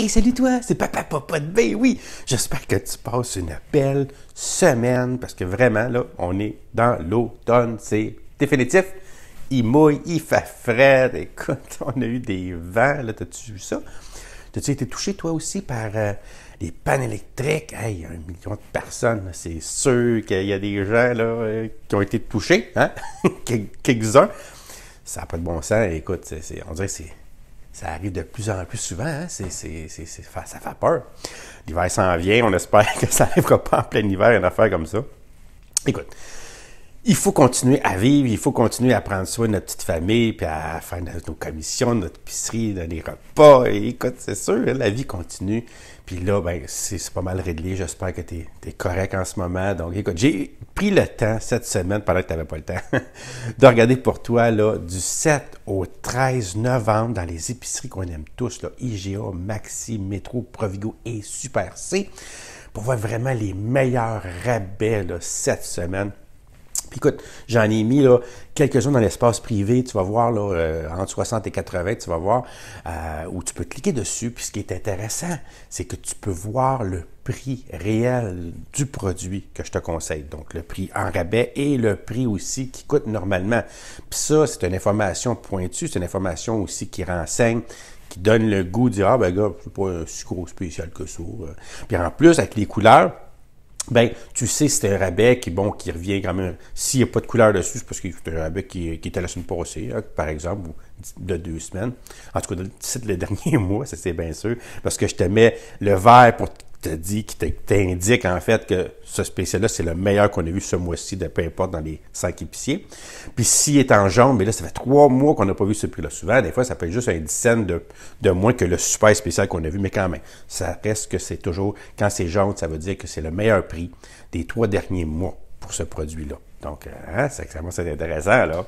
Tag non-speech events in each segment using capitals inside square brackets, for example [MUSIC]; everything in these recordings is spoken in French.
Hey, salut toi, c'est Papa Papa de B, oui. J'espère que tu passes une belle semaine parce que vraiment, là, on est dans l'automne, c'est définitif. Il mouille, il fait frais. Écoute, [LAUGHS] on a eu des vents, là, t'as-tu vu ça? T'as-tu été touché toi aussi par euh, les pannes électriques? Hey, un million de personnes, c'est sûr qu'il y a des gens là, euh, qui ont été touchés, hein? [LAUGHS] quelques-uns. Ça n'a pas de bon sens, écoute, on dirait que c'est ça arrive de plus en plus souvent. Hein? C'est, ça fait peur. L'hiver s'en vient. On espère [LAUGHS] que ça n'arrivera pas en plein hiver, une affaire comme ça. Écoute, il faut continuer à vivre, il faut continuer à prendre soin de notre petite famille, puis à faire nos commissions, notre épicerie, les repas. écoute, c'est sûr, hein, la vie continue. Puis là, ben, c'est pas mal réglé. J'espère que tu es, correct en ce moment. Donc, écoute, j'ai pris le temps cette semaine, pendant que tu n'avais pas le temps, [LAUGHS] de regarder pour toi là, du 7 au 13 novembre dans les épiceries qu'on aime tous, là, IGA, Maxi, Métro, Provigo et Super C, pour voir vraiment les meilleurs rabais là, cette semaine écoute, j'en ai mis quelques-uns dans l'espace privé. Tu vas voir, euh, entre 60 et 80, tu vas voir euh, où tu peux cliquer dessus. Puis ce qui est intéressant, c'est que tu peux voir le prix réel du produit que je te conseille. Donc, le prix en rabais et le prix aussi qui coûte normalement. Puis ça, c'est une information pointue, c'est une information aussi qui renseigne, qui donne le goût de dire Ah, ben gars, c'est pas un si gros spécial que ça. Euh. Puis en plus, avec les couleurs, ben tu sais c'est un rabais qui bon qui revient quand même s'il n'y a pas de couleur dessus c'est parce que c'est un rabais qui, qui était la semaine passée hein, par exemple ou de deux semaines en tout cas c'est le [LAUGHS] dernier mois ça c'est bien sûr parce que je te mets le vert pour te dit, qui t'indique en fait que ce spécial-là, c'est le meilleur qu'on a vu ce mois-ci, de peu importe dans les cinq épiciers. Puis s'il est en jaune, mais là, ça fait trois mois qu'on n'a pas vu ce prix-là. Souvent, des fois, ça peut être juste un dizaine de, de moins que le super spécial qu'on a vu, mais quand même, ça reste que c'est toujours, quand c'est jaune, ça veut dire que c'est le meilleur prix des trois derniers mois pour ce produit-là. Donc, c'est euh, hein, ça intéressant, là.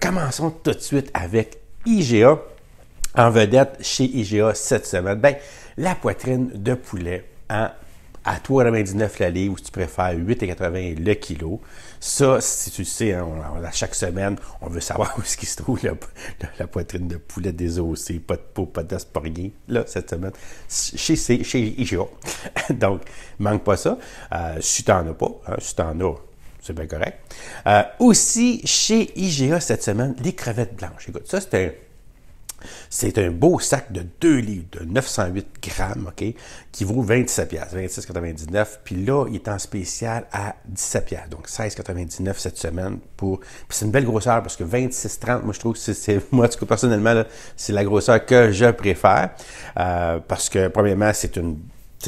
commençons tout de suite avec IGA en vedette chez IGA cette semaine. Ben, la poitrine de poulet à, à 3,99 la livre ou si tu préfères 8,80 le kilo. Ça, si tu le sais, hein, à chaque semaine, on veut savoir [LAUGHS] où est-ce qu'il se trouve la, poitrine de poulet désossée, pas de peau, pas d'os, là, cette semaine, chez, IGA. [LAUGHS] Donc, manque pas ça. Euh, si tu n'en as pas, hein, si tu en as, c'est bien correct. Euh, aussi, chez IGA cette semaine, les crevettes blanches. Écoute, ça, c'était c'est un beau sac de 2 livres, de 908 grammes, OK, qui vaut 27 26,99. Puis là, il est en spécial à 17 donc 16,99 cette semaine. pour. c'est une belle grosseur parce que 26,30, moi je trouve que c'est, moi, personnellement, c'est la grosseur que je préfère euh, parce que premièrement, c'est une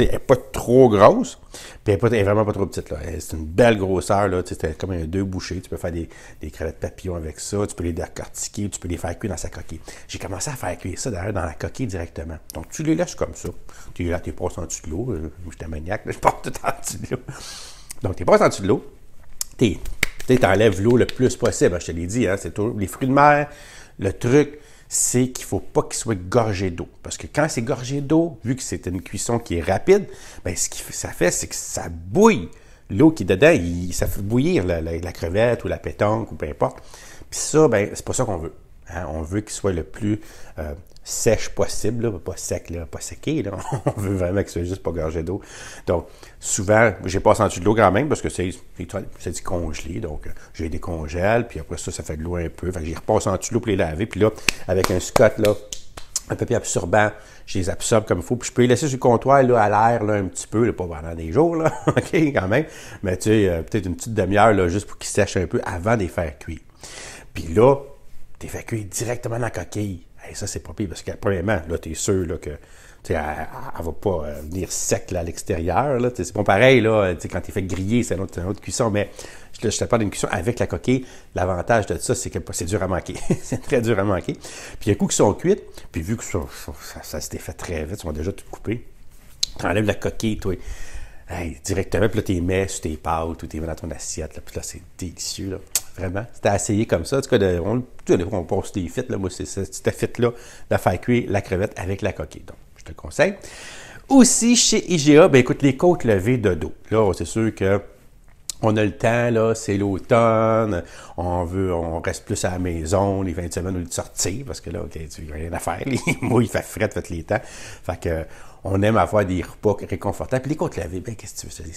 elle n'est pas trop grosse, puis elle n'est vraiment pas trop petite. Là. C'est une belle grosseur. Là. C'est comme un deux bouchées. Tu peux faire des, des crevettes papillons avec ça. Tu peux les décortiquer. Tu peux les faire cuire dans sa coquille. J'ai commencé à faire cuire ça d'ailleurs dans la coquille directement. Donc, tu les laisses comme ça. Tu les pas tu passes en dessous de l'eau. Euh, J'étais maniaque. Je porte tout en dessous de l'eau. Donc, tu passes en dessous de l'eau. Tu enlèves l'eau le plus possible. Hein, je te l'ai dit. Hein, c'est tout. Les fruits de mer, le truc c'est qu'il ne faut pas qu'il soit gorgé d'eau. Parce que quand c'est gorgé d'eau, vu que c'est une cuisson qui est rapide, ben ce que ça fait, c'est que ça bouille. L'eau qui est dedans, ça fait bouillir la, crevette ou la pétanque ou peu importe. Puis ça, ben, c'est pas ça qu'on veut. Hein. On veut qu'il soit le plus euh, sèche possible, pas sec, pas séqué. [LAUGHS] On veut vraiment que ce soit juste pas gorgé d'eau. Donc, souvent, j'ai pas senti de l'eau quand même parce que c'est congelé. Donc, euh, j'ai des congèles, puis après ça, ça fait de l'eau un peu. Fait que j'ai repasse en dessous l'eau pour les laver. Puis là, avec un scot, là, un papier absorbant, je les absorbe comme il faut. Puis je peux les laisser sur le comptoir là, à l'air là, un petit peu, pas pendant des jours, [LAUGHS] OK, quand même. Mais tu sais, euh, peut-être une petite demi-heure juste pour qu'ils sèchent un peu avant de les faire cuire. Puis là, t'es fait cuire directement dans la coquille ça, c'est pas pire, parce que premièrement, là, t'es sûr là, que elle, elle, va pas euh, venir sec là, à l'extérieur. c'est bon pareil là, euh, quand tu fait griller, c'est une autre, cuisson. Mais je, je te parle d'une cuisson avec la coquille. L'avantage de ça, c'est que c'est dur à manquer. [LAUGHS] c'est très dur à manquer. Puis un coup qui sont cuites, puis vu que ça, ça, s'était fait très vite, ils ont déjà tout coupé. tu enlèves la coquille, toi. directement, puis là, tu mets sur tes pâtes ou tu mets dans ton assiette. puis là, c'est délicieux. Vraiment. C'était essayé comme ça. En tout cas, de, on, on passe des fites. Moi, c'est cette fite-là de faire cuire la crevette avec la coquille. Donc, je te conseille. Aussi, chez IGA, ben, écoute, les côtes levées de dos. Là, c'est sûr que on a le temps, là, c'est l'automne, on veut, on reste plus à la maison les 20 semaines au lieu de sortir, parce que là, OK, tu n'as rien à faire, [LAUGHS] Moi, il fait de fait les temps. Fait que, on aime avoir des repas réconfortants. Puis les côtes lavées, bien, qu'est-ce que tu veux?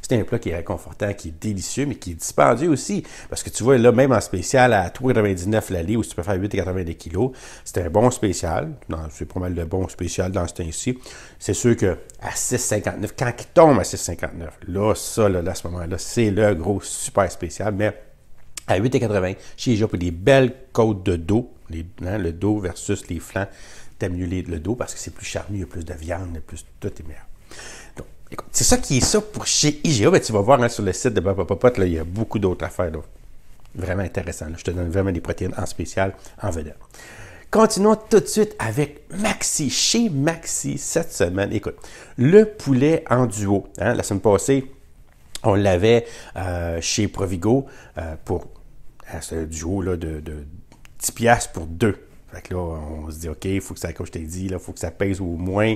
C'est un plat qui est réconfortant, qui est délicieux, mais qui est dispendieux aussi. Parce que tu vois, là, même en spécial à 3,99 l'allée, où tu peux faire 8,92 kg, c'est un bon spécial. C'est pas mal de bon spécial dans ce temps-ci. C'est sûr que à 6,59, quand il tombe à 6,59, là, ça, là, à ce moment-là, c'est le gros super spécial. Mais à 8,80, chez les gens, pour des belles côtes de dos, les, hein, le dos versus les flancs, T'aimes mieux le dos parce que c'est plus charnu, il y a plus de viande, plus tout est meilleur. Donc, c'est ça qui est ça pour chez IGA. Ben, tu vas voir hein, sur le site de Papa là il y a beaucoup d'autres affaires. Vraiment intéressant. Je te donne vraiment des protéines en spécial, en vedette. Continuons tout de suite avec Maxi. Chez Maxi, cette semaine, écoute, le poulet en duo. Hein, la semaine passée, on l'avait euh, chez Provigo euh, pour ce duo de, de 10 pour deux. Fait que là, on se dit, OK, il faut que ça, comme je t'ai dit, il faut que ça pèse au moins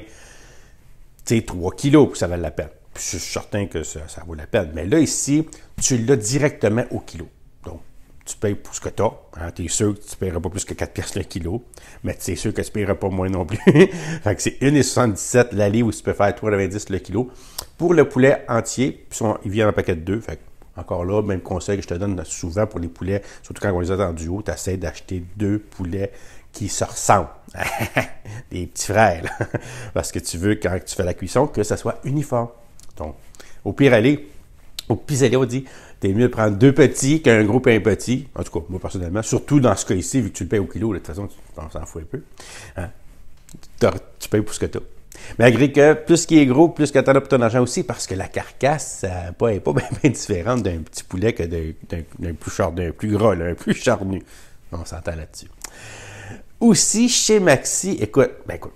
3 kilos pour que ça vaille la peine. Puis je suis certain que ça, ça vaut la peine. Mais là, ici, tu l'as directement au kilo. Donc, tu payes pour ce que tu as. Hein. Tu es sûr que tu ne paieras pas plus que 4 piastres le kilo, mais tu es sûr que tu ne paieras pas moins non plus. [LAUGHS] fait que c'est 1,77 l'allée où tu peux faire 3,90 le kilo. Pour le poulet entier, puis il vient en paquet de 2. Fait que encore là, même conseil que je te donne souvent pour les poulets, surtout quand on les a dans du haut, tu essaies d'acheter deux poulets qui se ressemblent. [LAUGHS] des petits frères, parce que tu veux, quand tu fais la cuisson, que ça soit uniforme. Donc, au pire aller, au pire on dit, t'es mieux de prendre deux petits qu'un gros pain petit. En tout cas, moi personnellement, surtout dans ce cas-ci, vu que tu le payes au kilo, de toute façon, on s'en fout un peu. Hein. Tu payes pour ce que tu Malgré que plus qui est gros, plus que tu en as pour ton argent aussi, parce que la carcasse n'est pas, [LAUGHS] bien, différente d'un petit poulet que d'un plus, plus gras, d'un plus charnu. On s'entend là-dessus. Aussi, chez Maxi, écoute, ben écoute,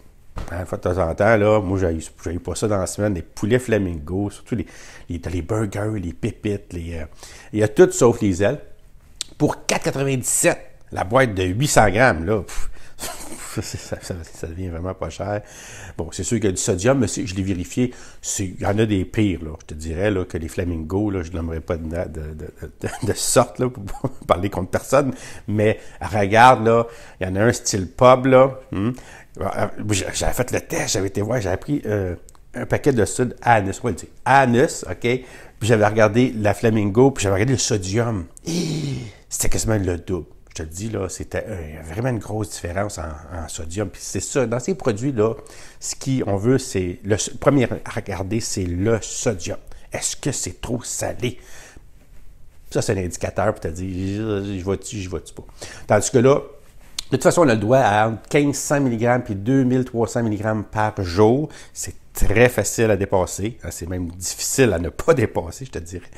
hein, de temps en temps, là, moi, j'ai eu pas ça dans la semaine, les poulets flamingos, surtout les, les, burgers, les pépites, euh, il y a tout sauf les ailes. Pour 4,97, la boîte de 800 grammes, là, ça, devient vraiment pas cher. Bon, c'est sûr qu'il y a du sodium, mais je l'ai vérifié. Il y en a des pires, Je te dirais que les flamingos, je je n'aimerais pas de, de, de, sorte pour [LAUGHS] parler contre personne. Mais regarde, il y en a un style pub, hmm. euh, J'avais fait le test, j'avais été voir, j'avais pris euh, un paquet de sud anus, Anus, OK? Puis j'avais regardé la flamingo, puis j'avais regardé le sodium. C'était quasiment le double je te dis, là, c'était vraiment une grosse différence en, sodium. Puis c'est ça, dans ces produits-là, ce qu'on veut, c'est le premier à regarder, c'est le sodium. Est-ce que c'est trop salé? Ça, c'est l'indicateur pour te dire, je vois-tu, je vois-tu pas. Tandis que là, de toute façon, on a le doigt à 1500 mg puis 2300 mg par jour. C'est très facile à dépasser. Hein, c'est même difficile à ne pas [LAUGHS] dépasser, je te dirais.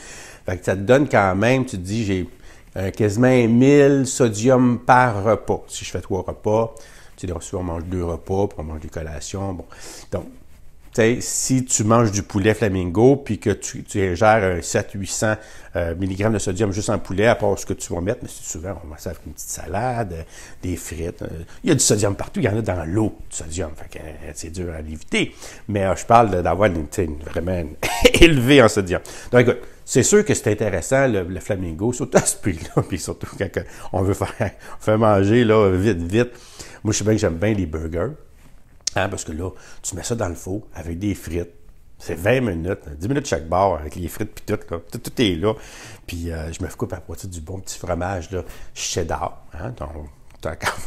Fait que ça te donne quand même, tu te dis, j'ai euh, quasiment 1000 sodium par repas. Si je fais trois repas, tu sais, souvent mange deux repas, puis on mange des collations. Bon. Donc, si tu manges du poulet flamingo puis que tu, tu ingères 700-800 euh, mg de sodium juste en poulet, à part ce que tu vas mettre, mais souvent on va ça avec une petite salade, euh, des frites. Euh, il y a du sodium partout, il y en a dans l'eau du sodium, c'est dur à l'éviter. Mais je parle d'avoir une, une, vraiment [LAUGHS] élevée en sodium. Donc écoute, c'est sûr que c'est intéressant le, flamingo, surtout à ce prix-là, [LAUGHS] puis surtout quand on veut faire, manger là, vite, vite. Moi, je sais bien que j'aime bien les burgers parce que là, tu mets ça dans le four avec des frites. C'est 20 minutes, 10 minutes chaque bord avec les frites puis tout, Tout, est là. Puis euh, je me coupe à partir du bon petit fromage là, cheddar. Hein, donc,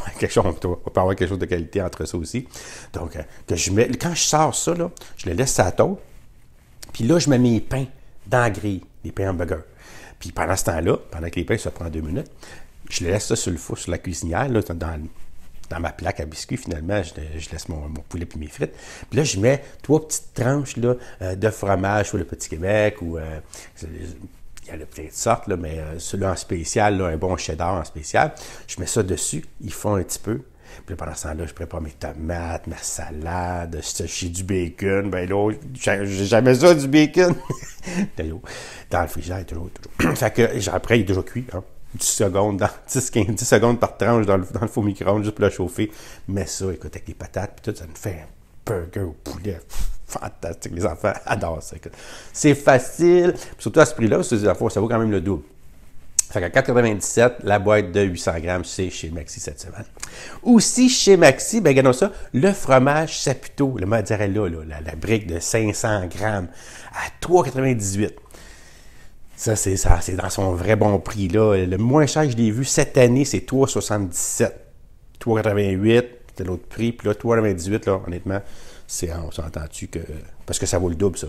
[LAUGHS] quelque chose, on peut avoir quelque chose de qualité entre ça aussi. Donc, euh, que je mets, quand je sors ça, là, je le laisse à tôt, Puis là, je mets mes pains dans la grille, les pains hamburgers. Puis pendant ce temps-là, pendant que les pains, ça prend deux minutes, je les laisse ça sur le four, sur la cuisinière, là, dans, dans ma plaque à biscuits, finalement, je, laisse mon, poulet puis mes frites. Puis là, je mets trois petites tranches là, euh, de fromage, pour le Petit Québec, ou euh, il y en a plein de sortes, là, mais euh, celui-là en spécial, un bon cheddar en spécial. Je mets ça dessus, il fond un petit peu. Puis pendant ce temps-là, je prépare mes tomates, ma salade, j'ai du bacon, ben là, j'ai jamais ça du bacon. [LAUGHS] dans le frigidaire, toujours, toujours. [CLEARS THROAT] fait que après, il est déjà cuit, hein. 10 secondes, dans 10, 15, 10 secondes par tranche dans le, dans le four micro-ondes juste pour le chauffer. Mais ça, écoute, avec les patates, puis tout, ça nous fait un burger au poulet. [LAUGHS] Fantastique, les enfants [LAUGHS] adorent ça. C'est facile, surtout à ce prix-là, ça vaut quand même le double. Fait qu'à 97, la boîte de 800 grammes, c'est chez Maxi cette semaine. Aussi chez Maxi, ben regardons ça, le fromage Saputo, le mozzarella, la, la brique de 500 grammes, à 3,98 ça, c'est ça, c'est dans son vrai bon prix. Là. Le moins cher que je l'ai vu cette année, c'est 3,77. 3,88, c'était l'autre prix. Puis là, 3,98, là, honnêtement, c'est, on s'entend-tu que. Parce que ça vaut le double, ça.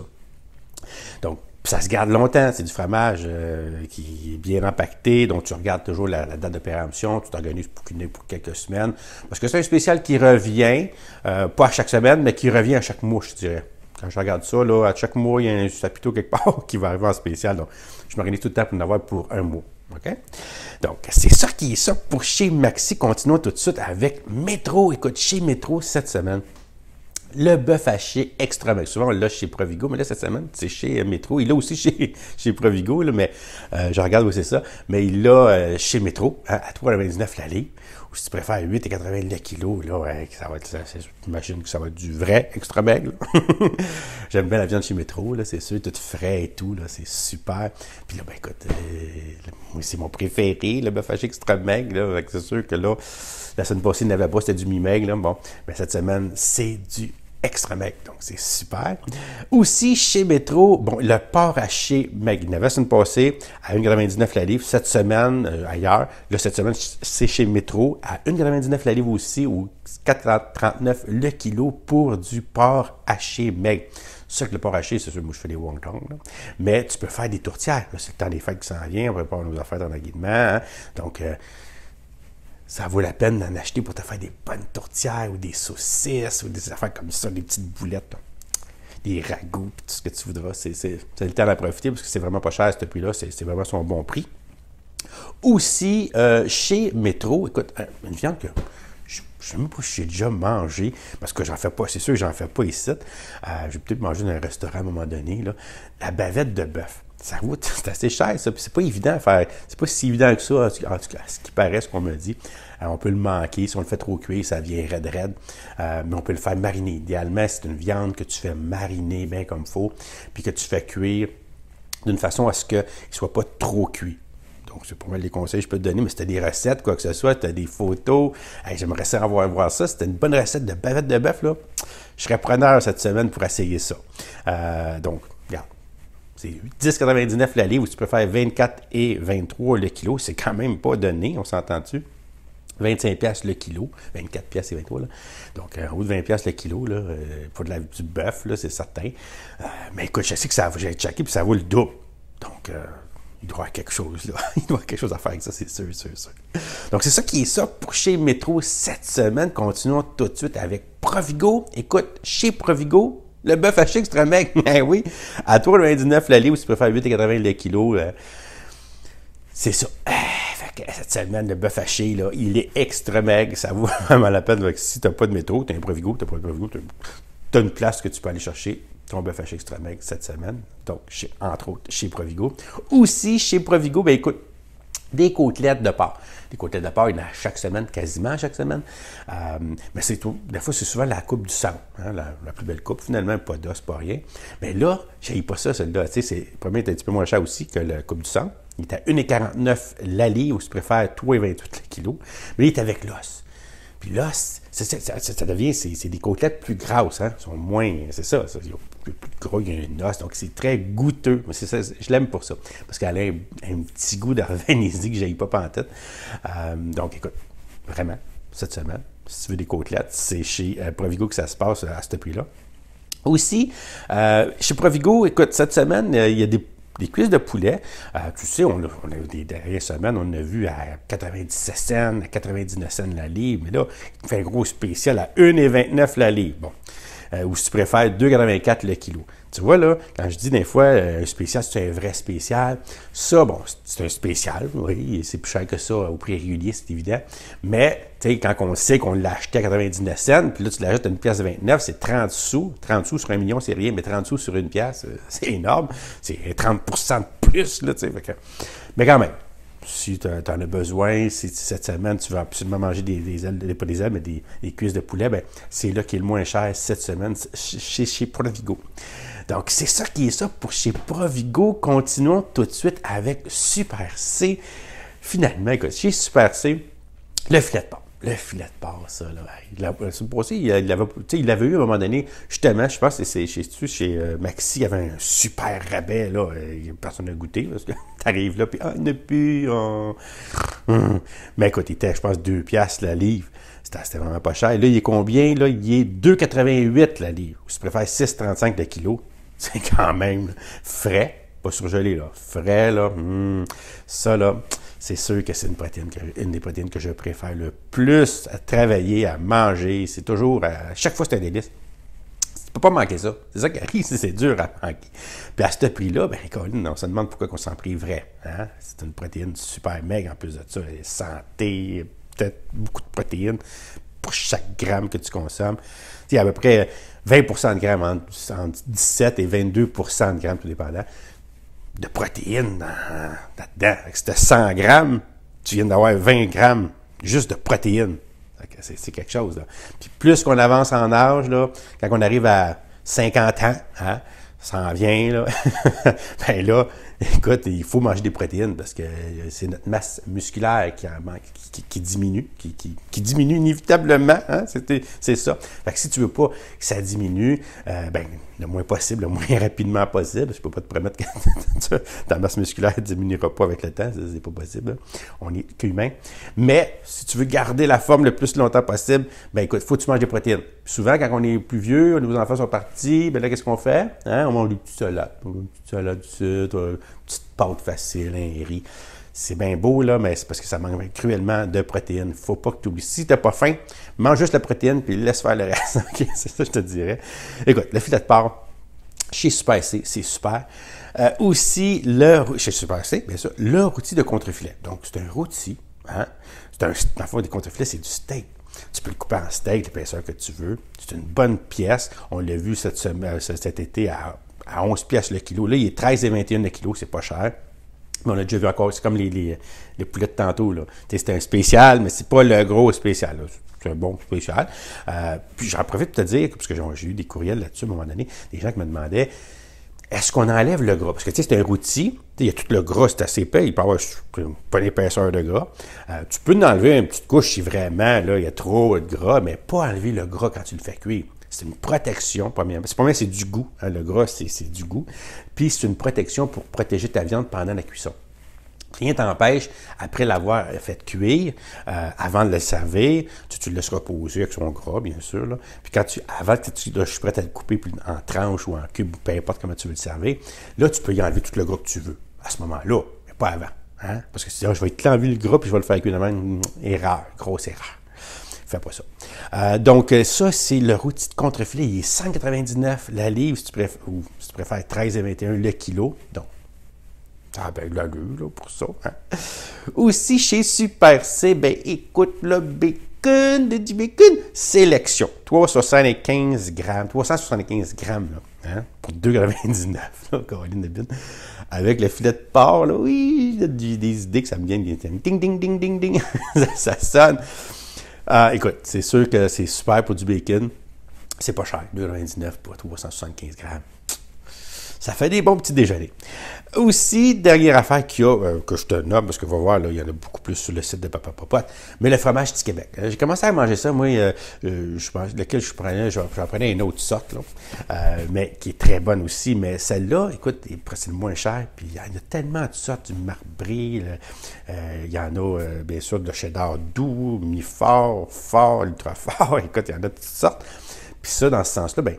Donc, ça se garde longtemps. C'est du fromage euh, qui est bien impacté Donc, tu regardes toujours la, date de péremption. Tu t'organises pour, pour, quelques semaines. Parce que c'est un spécial qui revient, euh, pas à chaque semaine, mais qui revient à chaque mois, je dirais je regarde ça, là, à chaque mois, il y a un chapiteau quelque part [LAUGHS] qui va arriver en spécial. Donc, je m'arrête tout le temps pour en avoir pour un mois. OK? Donc, c'est ça qui est ça pour chez Maxi. Continuons tout de suite avec Métro. Écoute, chez Métro, cette semaine, le bœuf haché extra ben, Souvent, on l'a chez Provigo, mais là, cette semaine, c'est chez Métro. Il l'a aussi [LAUGHS] chez, chez Provigo, mais euh, je regarde où c'est ça. Mais il l'a euh, chez Métro, hein, à 3,99 la ou si tu préfères 8,80 le kilo, là, ouais, ça va être, j'imagine que ça va être du vrai extra maigre. [LAUGHS] J'aime bien la viande chez Métro, là, c'est sûr, tout frais et tout, là, c'est super. Puis là, ben écoute, euh, c'est mon préféré, le bœuf haché extra maigre, là, c'est sûr que là, la semaine passée, il n'y avait pas, c'était du mi-maigre, là, bon. mais ben, cette semaine, c'est du Extra MEC, donc c'est super. Aussi, chez Métro, bon, le porc haché n'avait semaine passée, à 1,99 la livre. Cette semaine, euh, ailleurs, là, cette semaine, c'est chez Métro, à 1,99 la livre aussi, ou 4,39 le kilo pour du porc haché mec C'est que le porc haché, c'est sûr, moi, je fais des Wong Kong. Mais tu peux faire des tourtières. C'est le temps des fêtes qui s'en vient. On nous en faire dans la Hein. Donc, euh, ça vaut la peine d'en acheter pour te faire des bonnes tourtières ou des saucisses ou des affaires comme ça, des petites boulettes, des ragoûts, tout ce que tu voudras. C'est le temps d'en profiter parce que c'est vraiment pas cher ce prix-là, c'est vraiment son bon prix. Aussi, euh, chez Métro, écoute, euh, une viande que je ne sais même pas si j'ai déjà mangé, parce que j'en fais pas, c'est sûr que j'en fais pas ici. Euh, je vais peut-être manger dans un restaurant à un moment donné, la bavette de bœuf ça coûte, [LAUGHS] c'est assez cher, ça. Puis c'est pas évident à faire. C'est pas si évident que ça, en tout cas, ce qui paraît, ce qu'on me dit. Euh, on peut le manquer. Si on le fait trop cuire, ça vient raide raide. Euh, mais on peut le faire mariner. Idéalement, c'est une viande que tu fais mariner bien comme il faut, puis que tu fais cuire d'une façon à ce qu'il ne soit pas trop cuit. Donc, c'est pas mal les conseils que je peux te donner, mais si tu as des recettes, quoi que ce soit, tu as des photos, j'aimerais savoir avoir voir ça. C'était une bonne recette de bavette de bœuf, là. Je serais preneur cette semaine pour essayer ça. Euh, donc, regarde. C'est 10,99 l'aller où tu peux faire 24 et 23 le kilo. C'est quand même pas donné, on s'entend-tu? 25 pièces le kilo, 24 pièces et 23 là. Donc en euh, haut de 20 pièces le kilo là, euh, pour de du bœuf c'est certain. Euh, mais écoute, je sais que ça j'ai checké puis ça vaut le double. Donc il doit y avoir quelque chose là, [LAUGHS] il doit avoir quelque chose à faire avec ça, c'est sûr, sûr, sûr. Donc c'est ça qui est ça pour chez Métro cette semaine. Continuons tout de suite avec Provigo. Écoute, chez Provigo, le bœuf haché mec, [LAUGHS] ben oui, à 3,99 l'allée ou si tu préfères 8,80 le kilo. Euh, c'est ça. Ah, cette semaine, le bœuf haché, là, il est maigre, Ça vaut [LAUGHS] vraiment la peine. si tu n'as pas de métro, tu as un Provigo, tu n'as pas de Provigo, tu as une place que tu peux aller chercher ton bœuf haché Meg cette semaine. Donc, entre autres, chez Provigo. Aussi, chez Provigo, ben écoute, des côtelettes de porc. Les côtés de part, il a chaque semaine, quasiment chaque semaine. Euh, mais c'est tout. Des fois, c'est souvent la coupe du sang, hein, la, plus belle coupe, finalement, pas d'os, pas rien. Mais là, je pas ça, celle-là. Tu sais, le premier était un petit peu moins cher aussi que la coupe du sang. Il est à 1,49 l'allée, ou si tu préfères, 3,28 le kilo. Mais il est avec l'os. Puis là, ça, devient, c'est des côtelettes plus grasses, hein? sont moins, c'est ça, ça plus, gros, il y os, donc c'est très goûteux. je l'aime pour ça, parce qu'elle a un, petit goût d'arvanésie [LAUGHS] que j'ai pas pas en tête. Euh, donc écoute, vraiment, cette semaine, si tu veux des côtelettes, c'est chez euh, Provigo que ça se passe euh, à ce prix-là. Aussi, chez Provigo, écoute, cette semaine, il y a des des cuisses de poulet, euh, tu sais, on, a, des dernières semaines, on a vu à 97 cents, à 99 cents la livre, mais là, il fait un gros spécial à 1,29 la livre. Bon, euh, ou si tu préfères 2,84 le kilo. Tu vois, là, quand je dis des fois, euh, un spécial, c'est un vrai spécial. Ça, bon, c'est un spécial, oui, c'est plus cher que ça au prix régulier, c'est évident. Mais, tu sais, quand on sait qu'on l'a acheté à 99 cents, puis là, tu l'achètes à une pièce de 29, c'est 30 sous. 30 sous sur un million, c'est rien, mais 30 sous sur une pièce, euh, [LAUGHS] c'est énorme. C'est 30 de plus, là, tu sais. Mais quand même si tu en as besoin, si cette semaine tu veux absolument manger des, ailes, pas des ailes, mais des, cuisses de poulet, ben, c'est là qui est le moins cher cette semaine chez, chez Provigo. Donc, c'est ça qui est ça pour chez Provigo. Continuons tout de suite avec Super C. Finalement, écoute, chez Super C, le filet de porc. Le filet de porc, ça, là. il l'avait eu à un moment donné, justement, je pense c'est chez, chez euh, Maxi, il y avait un super rabais, là. Euh, personne n'a goûté, parce que [LAUGHS] t'arrives là, puis ah, ne plus, ah, hum. Mais écoute, il était, je pense, 2 piastres la livre. C'était vraiment pas cher. Là, il est combien? Là, il est 2,88 la livre. Ou si 6,35 le kilo. [LAUGHS] C'est quand même frais. Pas surgelé, là. Frais, là. Hum. Ça, là c'est sûr que c'est une protéine, une des protéines que je préfère le plus à travailler, à manger. C'est toujours, à chaque fois, c'est un délice. Tu peux pas manquer ça. C'est ça qui arrive, c'est dur à manquer. Puis à ce prix-là, ben, on se demande pourquoi on s'en prie Hein? C'est une protéine super maigre en plus de ça. Santé, peut-être beaucoup de protéines pour chaque gramme que tu consommes. Il y a à peu près 20 de grammes, entre 17 et 22 de grammes, tout dépendant de protéines là-dedans. C'était 100 grammes, tu viens d'avoir 20 grammes juste de protéines. C'est quelque chose. Puis plus qu'on avance en âge, là, quand on arrive à 50 ans, hein, ça en vient, là, [LAUGHS] ben là, écoute, il faut manger des protéines parce que euh, c'est notre masse musculaire qui, diminue, qui, diminue inévitablement. Hein, c'est ça. Fait que si tu veux pas que ça diminue, euh, ben, le moins possible, le [LAUGHS] moins rapidement possible, je peux pas te promettre que [LAUGHS] ta masse musculaire ne diminuera pas avec le temps, c'est pas possible. Hein. On est qu'humain. Mais si tu veux garder la forme le plus longtemps possible, ben écoute, faut que tu manges des protéines. souvent, quand on est plus vieux, nos enfants sont partis, ben là, qu'est-ce qu'on fait? Hein? mon des petites petit Une petite salade du sud, une petite pâte facile, un riz. C'est bien beau, là, mais c'est parce que ça manque cruellement de protéines. Faut pas que tu oublies. Si t'as pas faim, mange juste la protéine puis laisse faire le reste. [LAUGHS] c'est ça que je te dirais. Écoute, le filet de porc, chez Super C, c'est super. Euh, aussi, le, chez Super C, bien sûr, le rôti de contre-filet. Donc, c'est un rôti. Hein? C'est un, dans le fond, des c'est du steak. Tu peux le couper en steak, l'épaisseur que tu veux. C'est une bonne pièce. On l'a vu cette euh, cet été à, 11 pièces le kilo. Là, il est 13,21 le kilo, c'est pas cher. Mais on a déjà vu encore, c'est comme les, les, poulets de tantôt. C'est un spécial, mais c'est pas le gros spécial. c'est un bon spécial. Euh, puis j'en profite pour te dire, parce que j'ai eu des courriels là-dessus à un moment donné, des gens qui me demandaient est-ce qu'on enlève le gras? Parce que c'est un rôti, il y a tout le gras, c'est assez épais, il peut avoir pas d'épaisseur de gras. Euh, tu peux enlever une petite couche si vraiment là, il y a trop de gras, mais pas enlever le gras quand tu le fais cuire. C'est une protection, premièrement. Premièrement, c'est du goût. Hein, le gras, c'est du goût. Puis c'est une protection pour protéger ta viande pendant la cuisson. Rien t'empêche, après l'avoir fait cuire, euh, avant de le servir, tu, le laisses reposer avec son gras, bien sûr. Puis quand tu, avant que tu là, je suis prêt à le couper en tranches ou en cubes, peu importe comment tu veux le servir, là, tu peux y enlever tout le gras que tu veux à ce moment-là, mais pas avant. Hein. Parce que tu dis, je vais te l'enlever le gras puis je vais le faire cuire de même. Mm, erreur, grosse erreur. Fais pas ça. Euh, donc, euh, ça, c'est le rôti de contrefilet. Il est 199 la livre, si tu préfères, ou si tu préfères 13,21 le kilo. Donc, ça ah, ben la gueule là, pour ça. Hein. Aussi chez Super C, ben écoute le bacon, de du bacon, sélection. 375 grammes, 375 grammes là, hein? pour 2,99 là, de Avec le filet de porc, là, oui, j'ai des idées que ça me vient bien. Ding, ding, ding, ding, ding, [LAUGHS] ça, sonne. Ah, écoute, c'est sûr que c'est super pour du bacon. C'est pas cher, 2,99 pour 375 grammes. Ça fait des bons petits déjeuners. Aussi, dernière affaire qu'il y a, euh, que je te nomme, parce que va voir, il y en a beaucoup plus sur le site de Papa Popote, mais le fromage du Québec. Euh, j'ai commencé à manger ça, moi, euh, lequel je prenais, j'en prenais une autre sorte, mais qui est très bonne aussi, mais celle-là, écoute, c'est le moins cher, puis il y en a tellement de sortes, du marbril, il y en a, bien sûr, de cheddar doux, mi-fort, fort, ultra-fort, [LAUGHS] écoute, il y en a toutes sortes. Puis ça, dans ce sens-là, ben,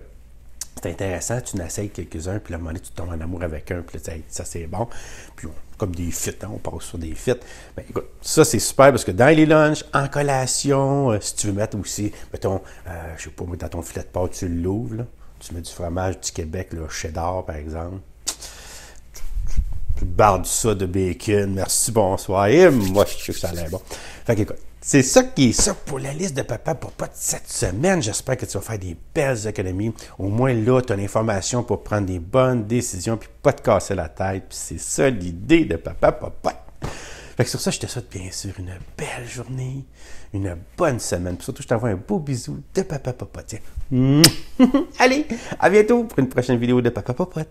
intéressant, tu n'essayes quelques-uns, puis à un moment donné, tu tombes en amour avec un, puis ça c'est bon. Puis comme des fits, hein, on passe sur des fits. Ben, écoute, ça c'est super parce que dans les lunchs, en collation, euh, si tu veux mettre aussi, mettons, euh, je sais pas, dans ton filet de porc, tu l'ouvres, tu mets du fromage du Québec, chez cheddar par exemple. Tu du ça de bacon, merci, bonsoir. moi, je sais que ça a l'air bon. Fait que, écoute, c'est ça qui est ça pour la liste de papa pour cette semaine. J'espère que tu vas faire des belles économies. Au moins là, tu as l'information pour prendre des bonnes décisions puis pas te casser la tête. c'est ça l'idée de papa papa. sur ça, je te souhaite bien sûr une belle journée, une bonne semaine. surtout, je t'envoie un beau bisou de papa papa. [LAUGHS] Allez, à bientôt pour une prochaine vidéo de papa papa.